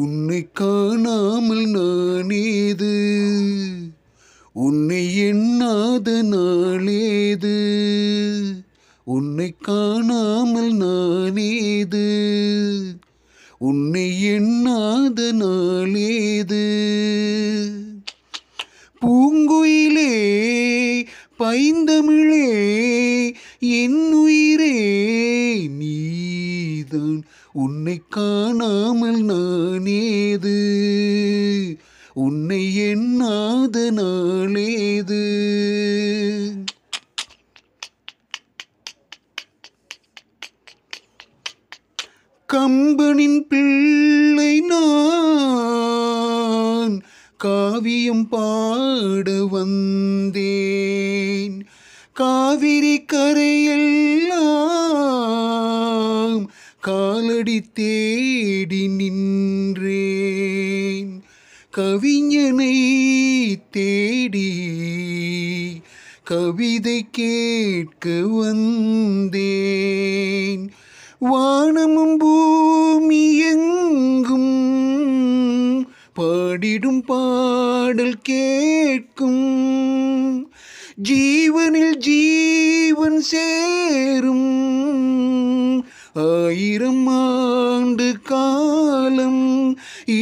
உன்னை காணாமல் நானேது உன்னை எண்ணாத நாளேது உன்னை காணாமல் நானேது உன்னை எண்ணாத நாளேது பூங்குயிலே பைந்தமிழே என் உயிரே உன்னை காணாமல் நானேது உன்னை எண்ணாத நாளேது கம்பனின் பிள்ளை நான் காவியம் பாட வந்தேன் காவிரி கரையில் காலடி தேடி நின்றேன் கவிஞனை தேடி கவிதை கேட்க வந்தேன் வானமும் பூமி எங்கும் பாடிடும் பாடல் கேட்கும் ஜீவனில் ஜீவன் சேரும் ஆயிரம் காலம்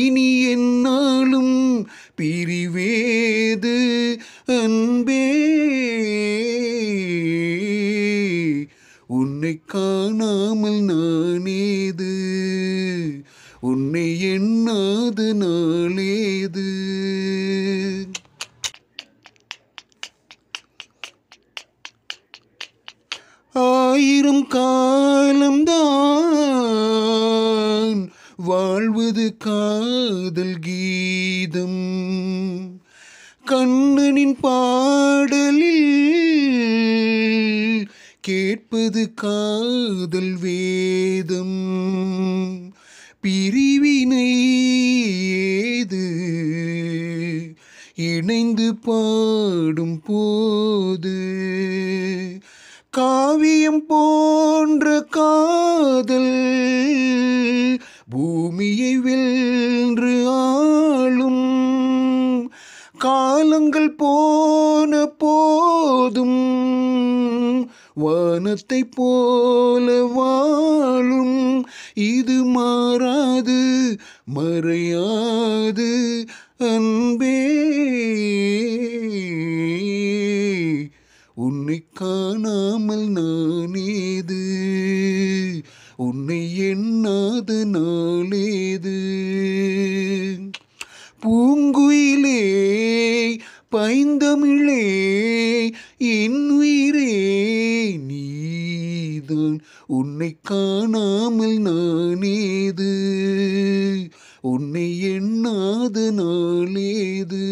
இனி என்னாலும் பிரிவேது அன்பே உன்னை காணாமல் நானேது உன்னை எண்ணாது நாளேது ஆயிரம் காலம்தான் வாழ்வது காதல் கீதம் கண்ணனின் பாடலில் கேட்பது காதல் வேதம் பிரிவினை ஏது இணைந்து பாடும் போது காவியம் போன்ற காதல் பூமியை வென்று ஆளும் காலங்கள் போன போதும் வானத்தை போல வாழும் இது மாறாது மறையாது அன்பே உன்னை காணாமல் நானேது உன்னை எண்ணாது ஏது பூங்குயிலே பைந்தமிழே என் உயிரே நீதான் உன்னை காணாமல் நானேது உன்னை எண்ணாத நாளேது